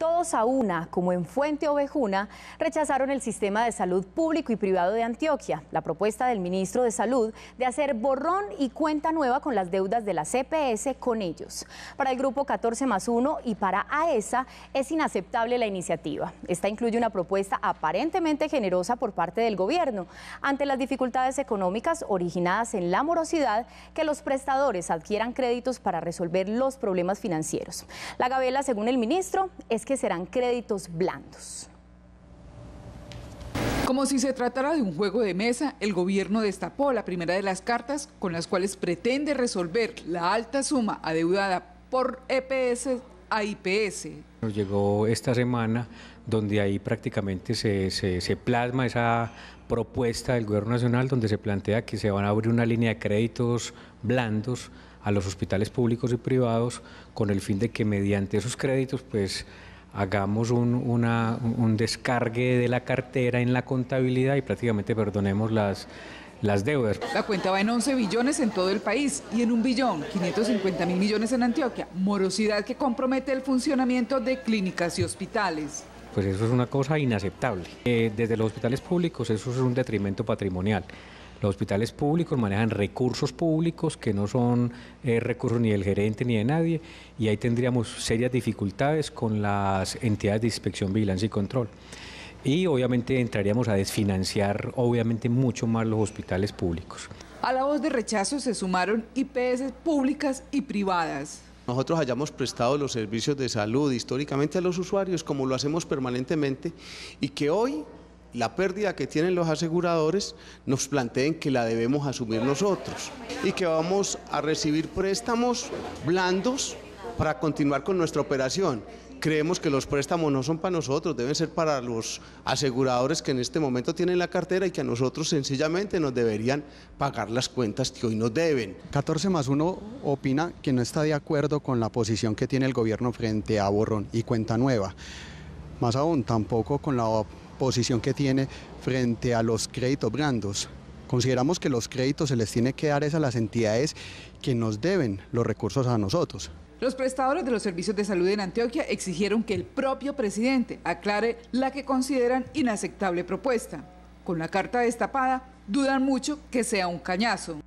todos a una, como en Fuente Ovejuna, rechazaron el sistema de salud público y privado de Antioquia, la propuesta del ministro de Salud de hacer borrón y cuenta nueva con las deudas de la CPS con ellos. Para el grupo 14 más 1 y para AESA e es inaceptable la iniciativa. Esta incluye una propuesta aparentemente generosa por parte del gobierno ante las dificultades económicas originadas en la morosidad que los prestadores adquieran créditos para resolver los problemas financieros. La gabela, según el ministro, es que serán créditos blandos. Como si se tratara de un juego de mesa, el gobierno destapó la primera de las cartas con las cuales pretende resolver la alta suma adeudada por EPS a IPS. Nos llegó esta semana donde ahí prácticamente se, se, se, plasma esa propuesta del Gobierno Nacional donde se plantea que se van a abrir una línea de créditos blandos a los hospitales públicos y privados con el fin de que mediante esos créditos pues hagamos un, descargue de la cartera en la contabilidad y prácticamente perdonemos las, las deudas. La cuenta va en 11 billones en todo el país y en un billón, 550 mil millones en Antioquia, morosidad que compromete el funcionamiento de clínicas y hospitales. Pues eso es una cosa inaceptable. Eh, desde los hospitales públicos eso es un detrimento patrimonial. Los hospitales públicos manejan recursos públicos que no son eh, recursos ni del gerente ni de nadie y ahí tendríamos serias dificultades con las entidades de inspección, vigilancia y control y obviamente entraríamos a desfinanciar obviamente mucho más los hospitales públicos. A la voz de rechazo se sumaron IPS públicas y privadas. Nosotros hayamos prestado los servicios de salud históricamente a los usuarios como lo hacemos permanentemente y que hoy la pérdida que tienen los aseguradores nos planteen que la debemos asumir nosotros y que vamos a recibir préstamos blandos para continuar con nuestra operación. Creemos que los préstamos no son para nosotros, deben ser para los aseguradores que en este momento tienen la cartera y que a nosotros sencillamente nos deberían pagar las cuentas que hoy nos deben. 14 más 1 opina que no está de acuerdo con la posición que tiene el gobierno frente a Borrón y Cuenta Nueva. Más aún, tampoco con la posición que tiene frente a los créditos brandos. Consideramos que los créditos se les tiene que dar a las entidades que nos deben los recursos a nosotros. Los prestadores de los servicios de salud en Antioquia exigieron que el propio presidente aclare la que consideran inaceptable propuesta. Con la carta destapada, dudan mucho que sea un cañazo.